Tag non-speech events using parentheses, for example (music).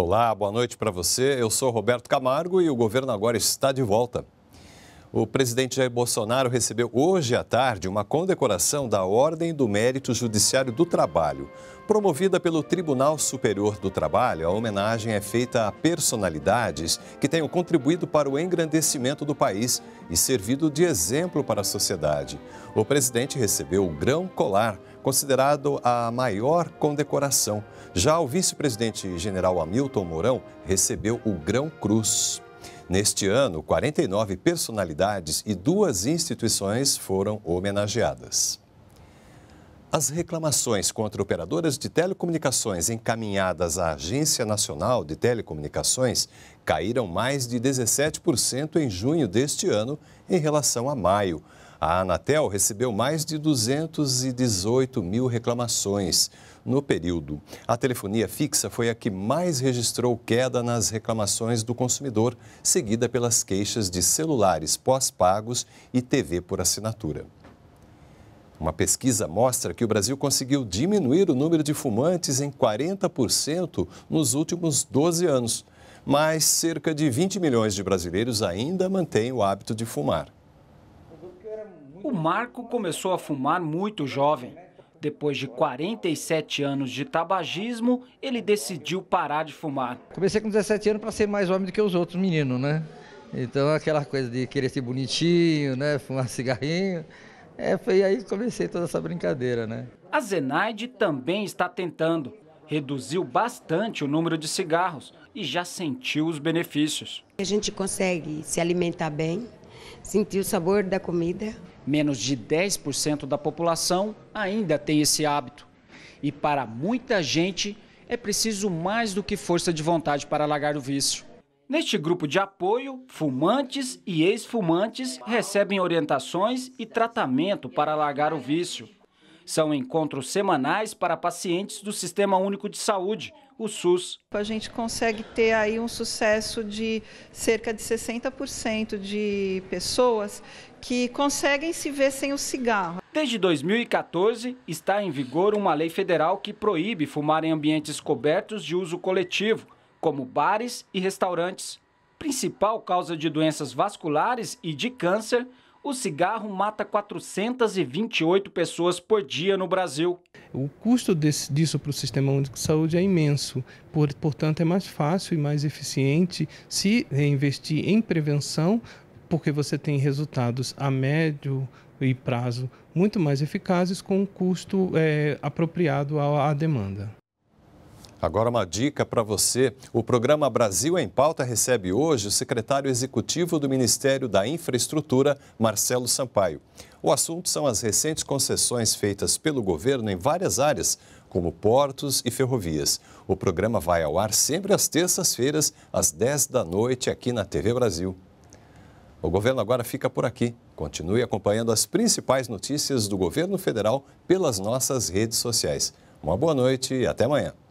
Olá, boa noite para você. Eu sou Roberto Camargo e o governo agora está de volta. O presidente Jair Bolsonaro recebeu hoje à tarde uma condecoração da Ordem do Mérito Judiciário do Trabalho. Promovida pelo Tribunal Superior do Trabalho, a homenagem é feita a personalidades que tenham contribuído para o engrandecimento do país e servido de exemplo para a sociedade. O presidente recebeu o grão colar considerado a maior condecoração. Já o vice-presidente general Hamilton Mourão recebeu o Grão Cruz. Neste ano, 49 personalidades e duas instituições foram homenageadas. As reclamações contra operadoras de telecomunicações encaminhadas à Agência Nacional de Telecomunicações caíram mais de 17% em junho deste ano em relação a maio. A Anatel recebeu mais de 218 mil reclamações no período. A telefonia fixa foi a que mais registrou queda nas reclamações do consumidor, seguida pelas queixas de celulares pós-pagos e TV por assinatura. Uma pesquisa mostra que o Brasil conseguiu diminuir o número de fumantes em 40% nos últimos 12 anos, mas cerca de 20 milhões de brasileiros ainda mantêm o hábito de fumar o Marco começou a fumar muito jovem. Depois de 47 anos de tabagismo, ele decidiu parar de fumar. Comecei com 17 anos para ser mais homem do que os outros meninos, né? Então aquela coisa de querer ser bonitinho, né? Fumar (laughs) cigarrinho. É, foi aí que comecei toda essa brincadeira, né? A Zenaide também está tentando. Reduziu bastante o número de cigarros e já sentiu os benefícios. A gente consegue se alimentar bem, sentir o sabor da comida. Menos de 10% da população ainda tem esse hábito. E para muita gente, é preciso mais do que força de vontade para largar o vício. Neste grupo de apoio, fumantes e ex-fumantes recebem orientações e tratamento para largar o vício. São encontros semanais para pacientes do Sistema Único de Saúde, o SUS. A gente consegue ter aí um sucesso de cerca de 60% de pessoas que conseguem se ver sem o cigarro. Desde 2014, está em vigor uma lei federal que proíbe fumar em ambientes cobertos de uso coletivo, como bares e restaurantes. Principal causa de doenças vasculares e de câncer o cigarro mata 428 pessoas por dia no Brasil. O custo desse, disso para o Sistema Único de Saúde é imenso, por, portanto, é mais fácil e mais eficiente se investir em prevenção, porque você tem resultados a médio e prazo muito mais eficazes com um custo é, apropriado à, à demanda. Agora uma dica para você. O programa Brasil em Pauta recebe hoje o secretário executivo do Ministério da Infraestrutura, Marcelo Sampaio. O assunto são as recentes concessões feitas pelo governo em várias áreas, como portos e ferrovias. O programa vai ao ar sempre às terças-feiras, às 10 da noite, aqui na TV Brasil. O governo agora fica por aqui. Continue acompanhando as principais notícias do governo federal pelas nossas redes sociais. Uma boa noite e até amanhã.